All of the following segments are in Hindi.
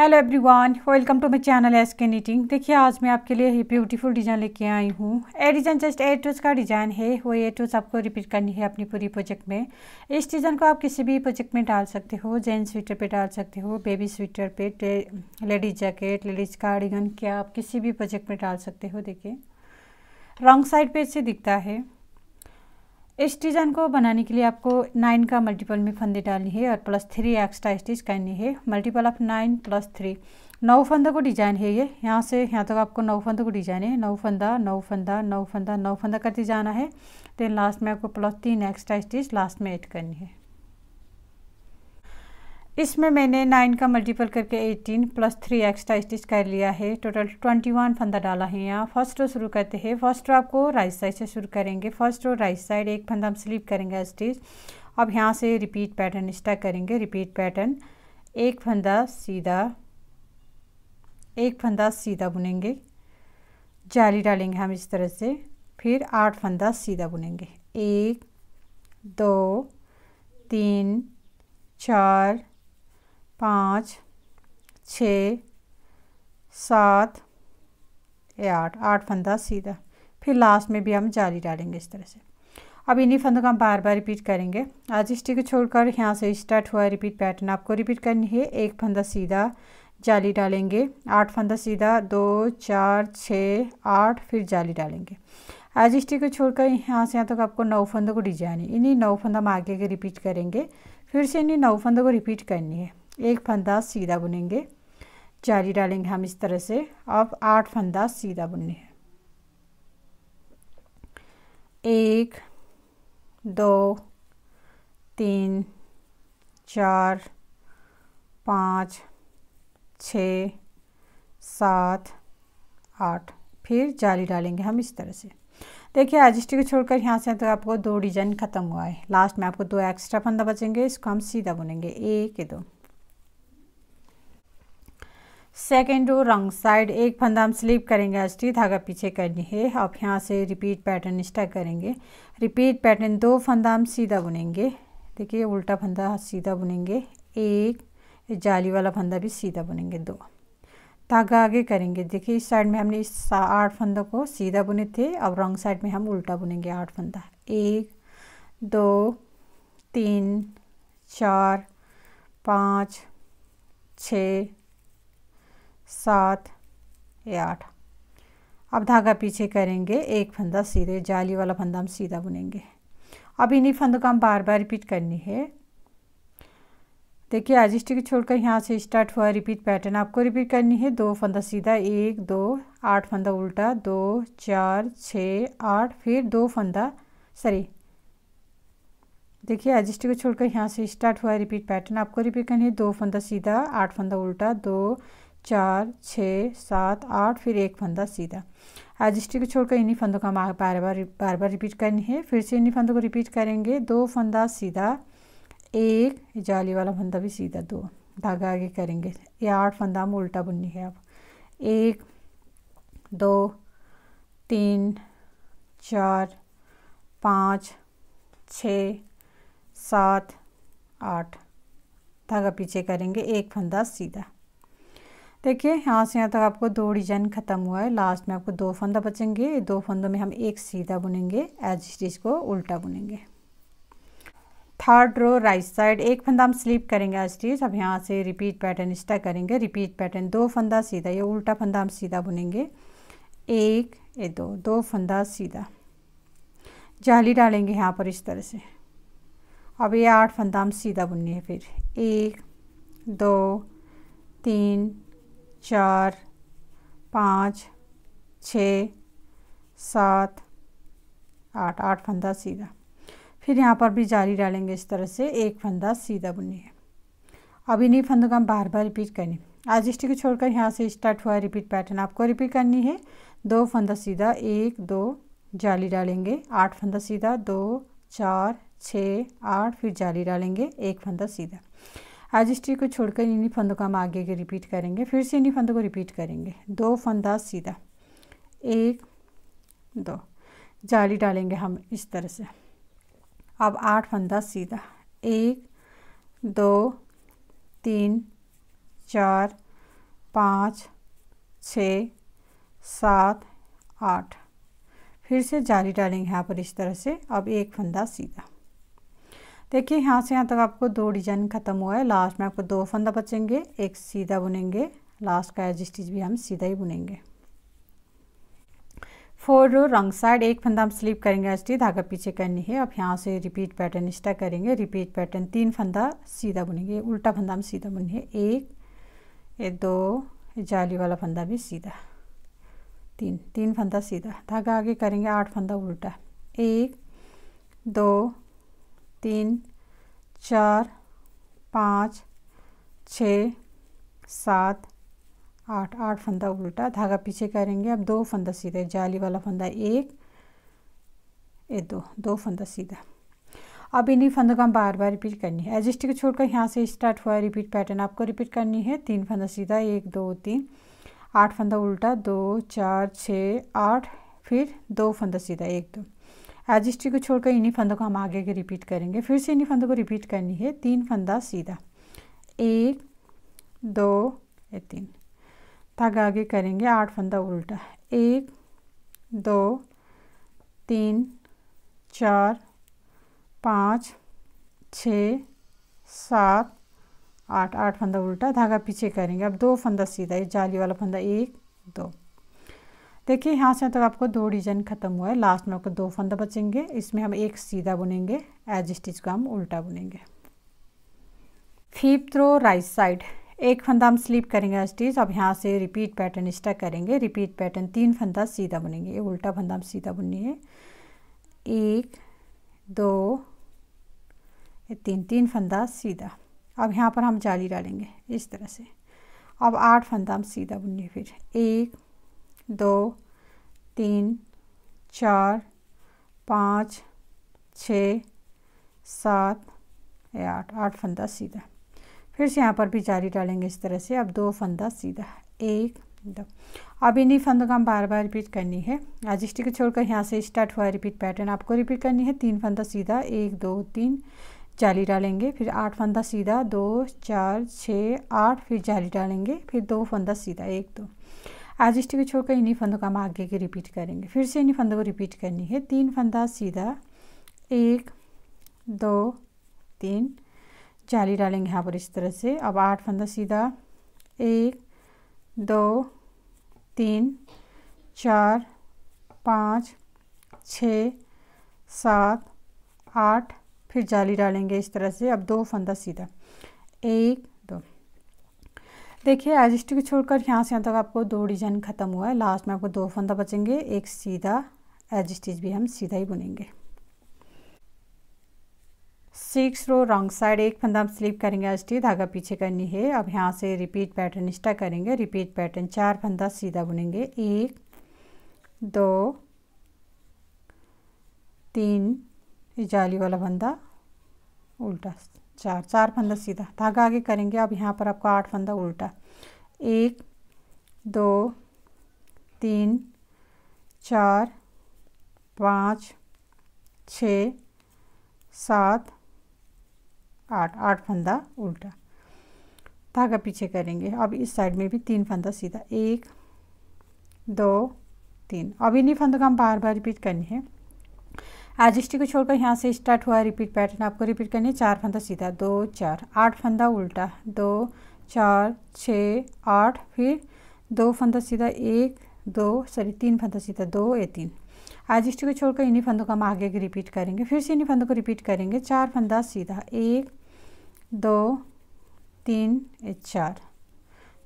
hello everyone welcome to my channel S K knitting देखिए आज मैं आपके लिए ब्यूटीफुल डिज़ाइन लेके आई हूँ ए डिज़ाइन जस्ट ए टूज का डिज़ाइन है वो ए टूज आपको रिपीट करनी है अपनी पूरी प्रोजेक्ट में इस डिज़ाइन को आप किसी भी प्रोजेक्ट में डाल सकते हो जेंट्स स्वेटर पे डाल सकते हो बेबी स्वेटर पे लेडीज़ जैकेट लेडीज़ कार्डिगन क्या आप किसी भी प्रोजेक्ट में डाल सकते हो देखिए रॉन्ग साइड पर से दिखता है डिजाइन को बनाने के लिए आपको नाइन का मल्टीपल में फंदे डालनी है और प्लस थ्री एक्स्ट्रा स्टिच करनी है multiple of nine plus three नौ फंदा को डिजाइन है ये यहाँ से यहाँ तक तो आपको नौ फंदों को डिजाइन है नौ फंदा नौ फंदा नौ फंदा नौ फंदा करते जाना है देन लास्ट में आपको प्लस तीन एक्स्ट्रा स्टिच लास्ट में ऐड करनी है इसमें मैंने नाइन का मल्टीपल करके eighteen plus three extra stitch कर लिया है टोटल ट्वेंटी वन फंदा डाला है यहाँ फर्स्ट रो शुरू करते हैं फर्स्ट रो आपको राइट साइड से शुरू करेंगे फर्स्ट रो राइट साइड एक फंदा हम स्लीप करेंगे स्टिच अब यहाँ से रिपीट पैटर्न स्टार्ट करेंगे रिपीट पैटर्न एक फंदा सीधा एक फंदा सीधा बुनेंगे जाली डालेंगे हम इस तरह से फिर आठ फंदा सीधा बुनेंगे एक दो तीन चार पाँच छ सात या आठ आठ फंदा सीधा फिर लास्ट में भी हम जाली डालेंगे इस तरह से अब इन्हीं फंदों का हम बार बार रिपीट करेंगे आज स्टिक छोड़कर यहाँ से स्टार्ट हुआ रिपीट पैटर्न आपको रिपीट करनी है एक फंदा सीधा जाली डालेंगे आठ फंदा सीधा दो चार छः आठ फिर जाली डालेंगे आज स्टिक छोड़कर यहाँ से यहाँ तक तो आपको नौ फंदों को डिजाइन है इन्हीं नौ फंदा हम आगे के रिपीट करेंगे फिर से इन्हीं नौ फंदों को रिपीट करनी है एक फंदा सीधा बुनेंगे जारी डालेंगे हम इस तरह से अब आठ फंदा सीधा बुनने हैं एक दो तीन चार पाँच छ सात आठ फिर जाली डालेंगे हम इस तरह से देखिए आजिस्टी को छोड़कर यहाँ से तो आपको दो डिजाइन ख़त्म हुआ है लास्ट में आपको दो एक्स्ट्रा फंदा बचेंगे इसको हम सीधा बुनेंगे एक दो सेकेंड रो रॉन्ग साइड एक फंदा हम स्लीप करेंगे अस्टी धागा पीछे करनी है अब यहाँ से रिपीट पैटर्न स्टार्ट करेंगे रिपीट पैटर्न दो फंदा हम सीधा बुनेंगे देखिए उल्टा फंदा सीधा बुनेंगे एक जाली वाला फंदा भी सीधा बुनेंगे दो धागा आगे करेंगे देखिए इस साइड में हमने इस आठ फंदों को सीधा बुने थे अब रॉन्ग साइड में हम उल्टा बुनेंगे आठ फंदा एक दो तीन चार पाँच छः सात या आठ अब धागा पीछे करेंगे एक फंदा सीधे जाली वाला फंदा हम सीधा बुनेंगे अब इन्हीं फंदों का हम बार बार रिपीट करनी है देखिए आज स्टिक छोड़कर यहाँ से स्टार्ट हुआ रिपीट पैटर्न आपको रिपीट करनी है दो फंदा सीधा एक दो आठ फंदा उल्टा दो चार छः आठ फिर दो फंदा सॉरी देखिए आज को छोड़कर यहाँ से स्टार्ट हुआ रिपीट पैटर्न आपको रिपीट करनी है दो फंदा सीधा आठ फंदा उल्टा दो चार छः सात आठ फिर एक फंदा सीधा एडजस्टिव को छोड़कर इन्हीं फंदों का हम बार बार बार बार रिपीट करनी है फिर से इन्हीं फंदों को रिपीट करेंगे दो फंदा सीधा एक जाली वाला फंदा भी सीधा दो धागा आगे करेंगे ये आठ फंदा हम उल्टा बुननी है अब एक दो तीन चार पाँच छ सात आठ धागा पीछे करेंगे एक फंदा सीधा देखिए यहाँ से यहाँ तक आपको दो डिजाइन ख़त्म हुआ है लास्ट में आपको दो फंदा बचेंगे दो फंदों में हम एक सीधा बुनेंगे एज स्टिच को उल्टा बुनेंगे थर्ड रो राइट साइड एक फंदा हम स्लिप करेंगे एज स्टिच अब यहाँ से रिपीट पैटर्न स्टा करेंगे रिपीट पैटर्न दो फंदा सीधा ये उल्टा फंदा हम सीधा बुनेंगे एक ये दो दो फंदा सीधा जाली डालेंगे यहाँ पर इस तरह से अब ये आठ फंदा हम सीधा बुननी है फिर एक दो तीन चार पाँच छ सात आठ आठ फंदा सीधा फिर यहाँ पर भी जारी डालेंगे इस तरह से एक फंदा सीधा बुनिए अब इन्हीं फंदों का हम बार बार रिपीट करें आज स्टिक छोड़कर यहाँ से स्टार्ट हुआ रिपीट पैटर्न आपको रिपीट करनी है दो फंदा सीधा एक दो जाली डालेंगे आठ फंदा सीधा दो चार छः आठ फिर जाली डालेंगे एक फंदा सीधा आज हिस्ट्री को छोड़कर इन्हीं फंदों का हम आगे के रिपीट करेंगे फिर से इन्हीं फंदों को रिपीट करेंगे दो फंदा सीधा एक दो जाली डालेंगे हम इस तरह से अब आठ फंदा सीधा एक दो तीन चार पाँच छ सात आठ फिर से जाली डालेंगे यहाँ पर इस तरह से अब एक फंदा सीधा देखिए यहाँ से यहाँ तक आपको दो डिजाइन ख़त्म हुआ है लास्ट में आपको दो फंदा बचेंगे एक सीधा बुनेंगे लास्ट का एज स्टिच भी हम सीधा ही बुनेंगे फोर रो रंग साइड एक फंदा हम स्लीप करेंगे एच धागा पीछे करनी है अब यहाँ से रिपीट पैटर्न इस्टा करेंगे रिपीट पैटर्न तीन फंदा सीधा बुनेंगे उल्टा फंदा हम सीधा बुनेंगे एक ये दो जाली वाला फंदा भी सीधा तीन तीन फंदा सीधा धागा आगे करेंगे आठ फंदा उल्टा एक दो तीन चार पाँच छ सात आठ आठ फंदा उल्टा धागा पीछे करेंगे अब दो फंदा सीधा जाली वाला फंदा एक ये दो दो फंदा सीधा अब इन्हीं फंदों को हम बार बार रिपीट करनी है एजिस्ट को छोड़कर यहाँ से स्टार्ट हुआ रिपीट पैटर्न आपको रिपीट करनी है तीन फंदा सीधा एक दो तीन आठ फंदा उल्टा दो चार छः आठ फिर दो फंदा सीधा एक दो एज को छोड़कर इन्हीं फंदों को हम आगे के रिपीट करेंगे फिर से इन्हीं फंदों को रिपीट करनी है तीन फंदा सीधा एक दो तीन तक आगे करेंगे आठ फंदा उल्टा एक दो तीन चार पाँच छ सात आठ आठ फंदा उल्टा धागा पीछे करेंगे अब दो फंदा सीधा ये जाली वाला फंदा एक दो देखिए यहाँ से तक तो आपको दो डिजाइन खत्म हुआ है लास्ट में आपको दो फंदा बचेंगे इसमें हम एक सीधा बुनेंगे एज स्टिच का हम उल्टा बुनेंगे फिफ्थ रो राइट साइड एक फंदा हम स्लिप करेंगे स्टिच अब यहाँ से रिपीट पैटर्न स्टक करेंगे रिपीट पैटर्न तीन फंदा सीधा बुनेंगे उल्टा फंदा हम सीधा बुनिए एक दो ये तीन तीन फंदा सीधा अब यहाँ पर हम जाली डालेंगे इस तरह से अब आठ फंदा हम सीधा बुनिए फिर एक दो तीन चार पाँच छः सात या आठ आठ फंदा सीधा फिर से यहाँ पर भी जारी डालेंगे इस तरह से अब दो फंदा सीधा एक दो अब इन्हीं फंदों का हम बार बार रिपीट करनी है आज स्टिक छोड़कर यहाँ से स्टार्ट हुआ रिपीट पैटर्न आपको रिपीट करनी है तीन फंदा सीधा एक दो तीन जाली डालेंगे फिर आठ फंदा सीधा दो चार छः आठ फिर जाली डालेंगे फिर दो फंदा सीधा एक दो आज इष्ट छोड़कर इन्हीं फंदों का हम आगे के रिपीट करेंगे फिर से इन्हीं फंदों को रिपीट करनी है तीन फंदा सीधा एक दो तीन जाली डालेंगे यहाँ पर इस तरह से अब आठ फंदा सीधा एक दो तीन चार पाँच छ सात आठ फिर जाली डालेंगे इस तरह से अब दो फंदा सीधा एक देखिए एज स्टिक छोड़कर यहाँ से यहाँ तक आपको दो डिजाइन ख़त्म हुआ है लास्ट में आपको दो फंदा बचेंगे एक सीधा एज स्टिच भी हम सीधा ही बुनेंगे सिक्स रो रॉन्ग साइड एक फंदा हम स्लीप करेंगे एज धागा पीछे करनी है अब यहाँ से रिपीट पैटर्न स्टा करेंगे रिपीट पैटर्न चार फंदा सीधा बुनेंगे एक दो तीन जाली वाला फंदा उल्टा चार चार फंदा सीधा धागा आगे करेंगे अब यहाँ पर आपको आठ फंदा उल्टा एक दो तीन चार पाँच छ सात आठ आठ फंदा उल्टा धागा पीछे करेंगे अब इस साइड में भी तीन फंदा सीधा एक दो तीन अब इन्हीं फंदों का हम बार बार रिपीट करनी है स्टी को छोड़कर यहाँ से स्टार्ट हुआ रिपीट पैटर्न आपको रिपीट करनी है चार फंदा सीधा दो चार आठ फंदा उल्टा दो चार छः आठ फिर दो फंदा सीधा एक दो सॉरी तीन फंदा सीधा दो या तीन स्टी को छोड़कर इन्हीं फंदों का हम आगे आगे रिपीट करेंगे फिर से इन्हीं फंदों को रिपीट करेंगे चार फंदा सीधा एक दो तीन या चार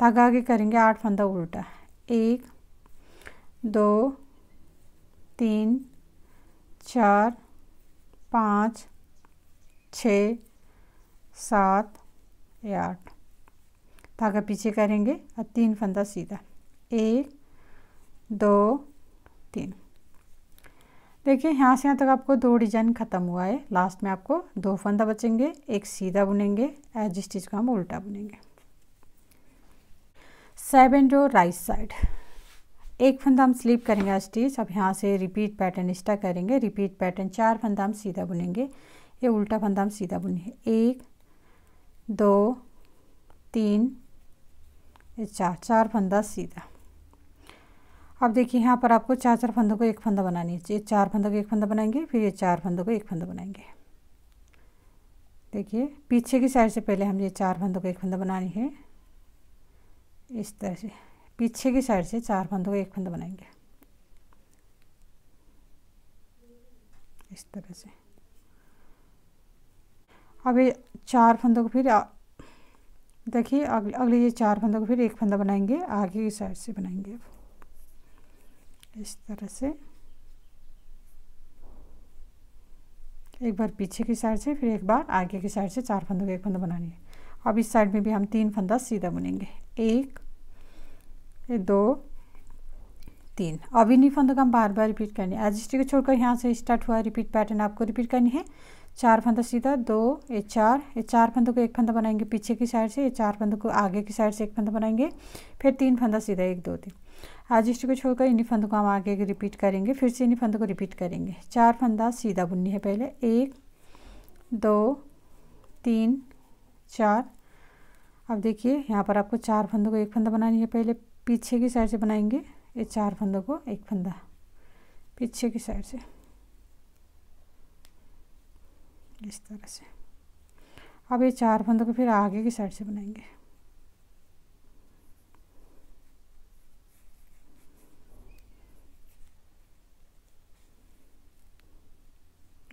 धागा आगे करेंगे आठ फंदा उल्टा एक दो तीन चार पाँच छ सात या आठ धागा तो पीछे करेंगे और तीन फंदा सीधा एक दो तीन देखिए यहाँ से यहाँ तक आपको दो डिजाइन ख़त्म हुआ है लास्ट में आपको दो फंदा बचेंगे एक सीधा बुनेंगे एज स्टिच का हम उल्टा बुनेंगे सेवन रो राइट साइड एक फंदा हम स्लीप करेंगे स्टिच अब यहाँ से रिपीट पैटर्न स्टा करेंगे रिपीट पैटर्न चार फंदा हम सीधा बुनेंगे ये उल्टा फंदा हम सीधा बुनेंगे एक दो तीन ये चार चार फंदा सीधा अब देखिए यहाँ पर आपको चार चार फंदों को एक फंदा बनानी है ये चार फंदों को एक फंदा बनाएंगे फिर ये चार फंदों को एक फंदा बनाएंगे देखिए पीछे की साइड से पहले हम ये चार फंदों को एक फंदा बनानी है इस तरह से पीछे की साइड से चार फंदों का एक फंदा बनाएंगे इस तरह से अब चार फंदों को फिर देखिए अगले अगले ये चार फंदों को फिर एक फंदा बनाएंगे आगे की साइड से बनाएंगे अब इस तरह से एक बार पीछे की साइड से फिर एक बार आगे की साइड से चार फंदों का एक फंदा बनानी है अब इस साइड में भी हम तीन फंदा सीधा बुनेंगे एक ये दो तीन अभी नहीं फंदों का हम बार बार रिपीट करनी है एजिस्ट्री को छोड़कर यहाँ से स्टार्ट हुआ रिपीट पैटर्न आपको रिपीट करनी है चार फंदा सीधा दो ये चार ये चार फंदों को एक फंदा बनाएंगे पीछे की साइड से ये चार फंदों को आगे की साइड से एक फंदा बनाएंगे फिर तीन फंदा सीधा एक दो तीन एजिस्ट्री को छोड़कर इन्हीं फंदों को हम आगे रिपीट करेंगे फिर से इन्हीं फंदों को रिपीट करेंगे चार फंदा सीधा बुननी है पहले एक दो तीन चार अब देखिए यहाँ पर आपको चार फंदों को एक फंदा बनानी है पहले पीछे की साइड से बनाएंगे ये चार फंदों को एक फंदा पीछे की साइड से इस तरह से अब ये चार फंदों को फिर आगे की साइड से बनाएंगे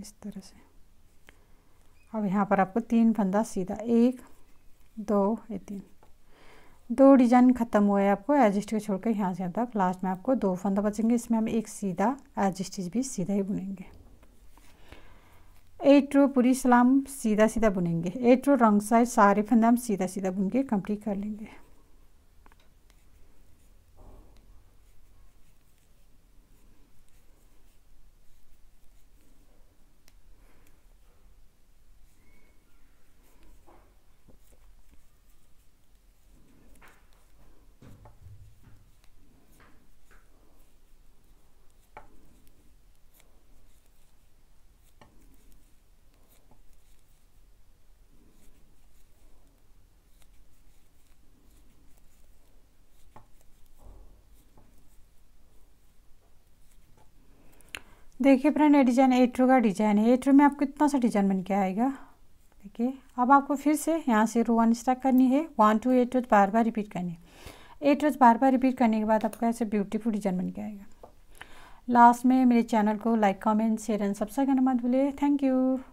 इस तरह से अब यहाँ पर आपको तीन फंदा सीधा एक दो ये तीन दो डिजाइन खत्म हुआ है आपको एडजस्ट को छोड़कर यहाँ से तक लास्ट में आपको दो फंदा बचेंगे इसमें हम एक सीधा एडजस्टिज भी सीधा ही बुनेंगे एट रो पूरी सलाम सीधा सीधा बुनेंगे एट रो रंग साइज सारे फंदा हम सीधा सीधा बुन के कंप्लीट कर लेंगे देखिए फ्रेंड ये डिज़ाइन एट रो का डिज़ाइन है एट ट्रो में आपको इतना सा डिज़ाइन बन के आएगा देखिए अब आपको फिर से यहाँ से रो वन स्टार्ट करनी है वन टू एट रोज बार बार रिपीट करनी है एट रोज तो बार बार रिपीट करने के बाद आपका ऐसे ब्यूटीफुल डिज़ाइन बन के आएगा लास्ट में मेरे चैनल को like comment share and subscribe करना मत भूलिए थैंक यू